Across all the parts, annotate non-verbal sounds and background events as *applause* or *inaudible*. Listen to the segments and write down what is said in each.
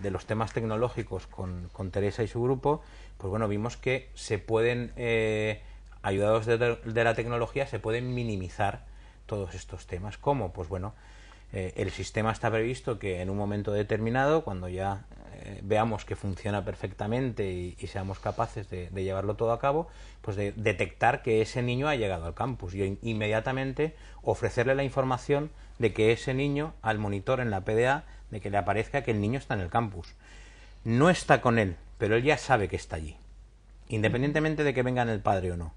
de los temas tecnológicos con, con, Teresa y su grupo, pues bueno, vimos que se pueden, eh, ayudados de, la tecnología, se pueden minimizar todos estos temas. ¿Cómo? Pues bueno, eh, el sistema está previsto que en un momento determinado, cuando ya eh, veamos que funciona perfectamente y, seamos capaces de, llevarlo todo a cabo, pues de detectar que ese niño ha llegado al campus y inmediatamente ofrecerle la información de que ese niño al monitor en la PDA de que le aparezca que el niño está en el campus. No está con él, pero él ya sabe que está allí, independientemente de que venga el padre o no.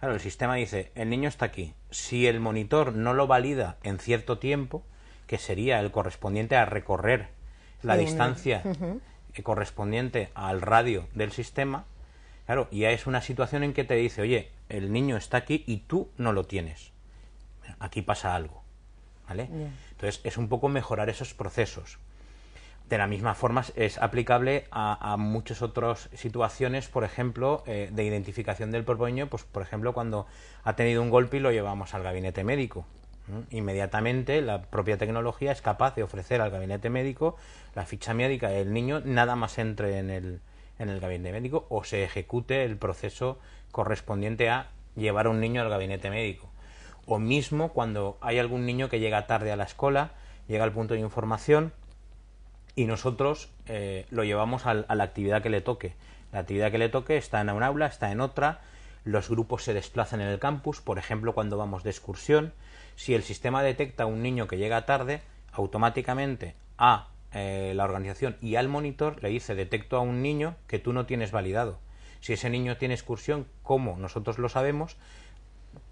Claro, el sistema dice, el niño está aquí. Si el monitor no lo valida en cierto tiempo, que sería el correspondiente a recorrer la distancia *laughs* correspondiente al radio del sistema, claro, ya es una situación en que te dice, oye, el niño está aquí y tú no lo tienes. Aquí pasa algo. Entonces, es un poco mejorar esos procesos. De la misma forma, es aplicable a, muchas otras situaciones, por ejemplo, eh, de identificación del niño. pues por ejemplo, cuando ha tenido un golpe y lo llevamos al gabinete médico. Inmediatamente la propia tecnología es capaz de ofrecer al gabinete médico la ficha médica del niño, nada más entre en el, en el gabinete médico o se ejecute el proceso correspondiente a llevar a un niño al gabinete médico o mismo cuando hay algún niño que llega tarde a la escuela, llega al punto de información y nosotros eh, lo llevamos a la actividad que le toque. La actividad que le toque está en un aula, está en otra, los grupos se desplazan en el campus, por ejemplo cuando vamos de excursión, si el sistema detecta a un niño que llega tarde, automáticamente a eh, la organización y al monitor le dice detecto a un niño que tú no tienes validado. Si ese niño tiene excursión, como nosotros lo sabemos,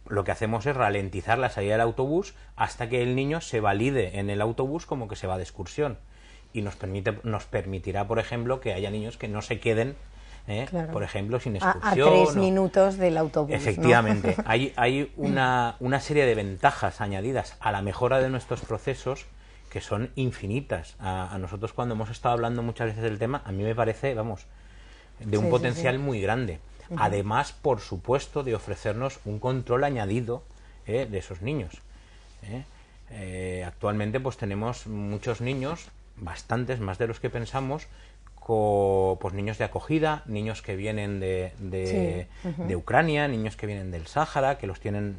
lo que hacemos es ralentizar la salida del autobús hasta que el niño se valide en el autobús como que se va de excursión. Y nos, permite, nos permitirá, por ejemplo, que haya niños que no se queden, ¿eh? por ejemplo, sin excursión. A, tres minutos del autobús. Efectivamente. *laughs* hay, hay una, serie de ventajas añadidas a la mejora de nuestros procesos que son infinitas. A, nosotros cuando hemos estado hablando muchas veces del tema, a mí me parece, vamos, de un potencial muy grande además, por supuesto, de ofrecernos un control añadido eh, de esos niños. Eh. Eh, actualmente pues tenemos muchos niños, bastantes más de los que pensamos, pues niños de acogida, niños que vienen de, Ucrania, niños que vienen del Sáhara, que los tienen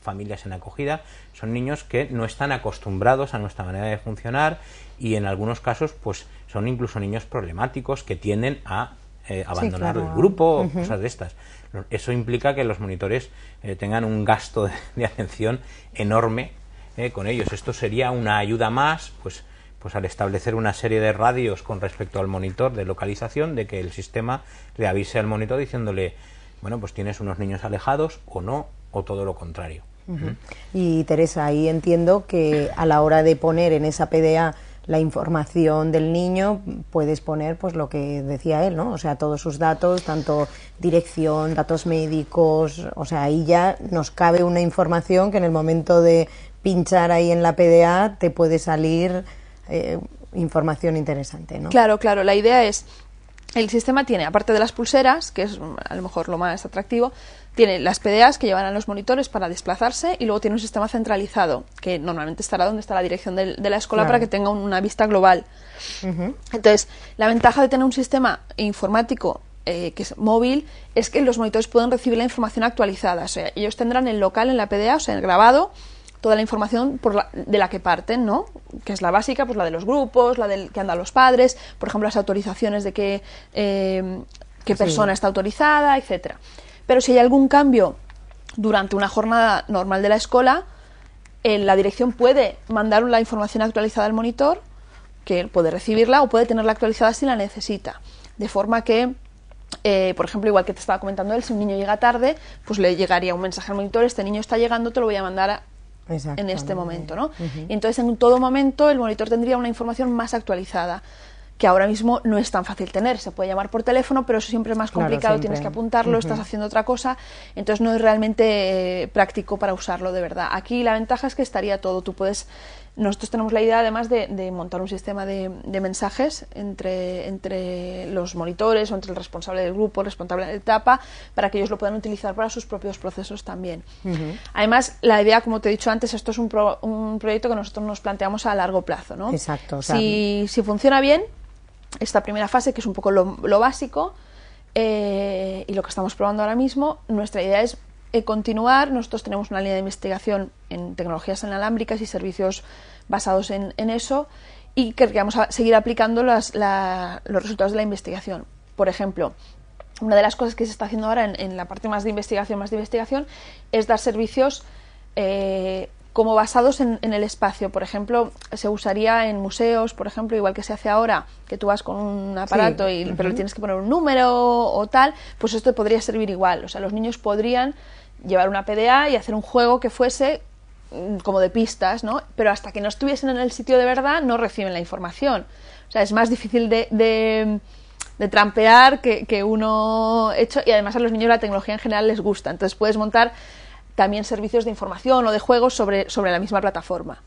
familias en acogida, son niños que no están acostumbrados a nuestra manera de funcionar y en algunos casos pues son incluso niños problemáticos que tienden a eh, abandonar el grupo, cosas de estas. Eso implica que los monitores eh, tengan un gasto de, *laughs* atención enorme eh, con ellos. Esto sería una ayuda más, pues, pues al establecer una serie de radios con respecto al monitor de localización, de que el sistema le avise al monitor diciéndole, bueno, pues tienes unos niños alejados o no, o todo lo contrario. Y Teresa, ahí entiendo que a la hora de poner en esa PDA la información del niño puedes poner pues lo que decía él, ¿no? O sea, todos sus datos, tanto dirección, datos médicos, o sea, ahí ya nos cabe una información que en el momento de pinchar ahí en la PDA te puede salir eh, información interesante, ¿no? Claro, claro, la idea es el sistema tiene, aparte de las pulseras, que es mm, a lo mejor lo más atractivo, tiene las PDAs que llevan a los monitores para desplazarse y luego tiene un sistema centralizado, que normalmente estará donde está la dirección de, la escuela para que tenga una vista global. Entonces, la ventaja de tener un sistema informático eh, que es móvil es que los monitores pueden recibir la información actualizada. O sea, ellos tendrán el local en la PDA, o sea, el grabado, toda la información de la que parten, ¿no? Que es la básica, pues la de los grupos, la del que andan los padres, por ejemplo, las autorizaciones de eh, qué, persona está autorizada, etcétera. Pero si hay algún cambio durante una jornada normal de la escuela, eh, la dirección puede mandar la información actualizada al monitor, que puede recibirla o puede tenerla actualizada si la necesita. De forma que eh, por ejemplo, igual que te estaba comentando él, si un niño llega tarde, pues le llegaría un mensaje al monitor, este niño está llegando, te lo voy a mandar a, en este momento. ¿no? Entonces, en todo momento, el monitor tendría una información más actualizada que ahora mismo no es tan fácil tener. Se puede llamar por teléfono, pero eso siempre es más complicado, tienes que apuntarlo, estás haciendo otra cosa, entonces no es realmente eh, práctico para usarlo de verdad. Aquí la ventaja es que estaría todo, tú puedes nosotros tenemos la idea además de, montar un sistema de, mensajes entre, entre, los monitores o entre el responsable del grupo, el responsable de etapa, para que ellos lo puedan utilizar para sus propios procesos también. Además, la idea, como te he dicho antes, esto es un, proyecto que nosotros nos planteamos a largo plazo. ¿no? Exacto. si, funciona bien, esta primera fase, que es un poco lo, básico, eh, y lo que estamos probando ahora mismo, nuestra idea es eh, continuar, nosotros tenemos una línea de investigación en tecnologías inalámbricas y servicios basados en, eso y queremos seguir aplicando los resultados de la investigación. Por ejemplo, una de las cosas que se está haciendo ahora en, la parte más de investigación, más de investigación, es dar servicios eh, como basados en, el espacio. Por ejemplo, se usaría en museos, por ejemplo, igual que se hace ahora, que tú vas con un aparato, y, pero le tienes que poner un número o tal, pues esto podría servir igual. O sea, los niños podrían llevar una PDA y hacer un juego que fuese mm, como de pistas, ¿no? Pero hasta que no estuviesen en el sitio de verdad no reciben la información. O sea, es más difícil de, de trampear que, que, uno hecho y además a los niños la tecnología en general les gusta. Entonces puedes montar también servicios de información o de juegos sobre, sobre la misma plataforma.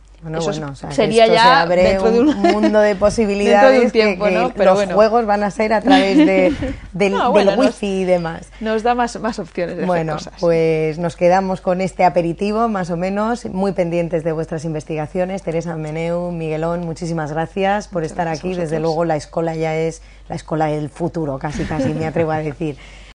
sería ya dentro de un, mundo de *laughs* *laughs* posibilidades. que, Pero los juegos van a ser a través de, *laughs* del, wifi y demás. Nos da más, opciones bueno, pues nos quedamos con este aperitivo, más o menos, muy pendientes de vuestras investigaciones. Teresa Meneu, Miguelón, muchísimas gracias por estar aquí. Desde luego, la escuela ya es la escuela del futuro, casi, casi me atrevo a decir.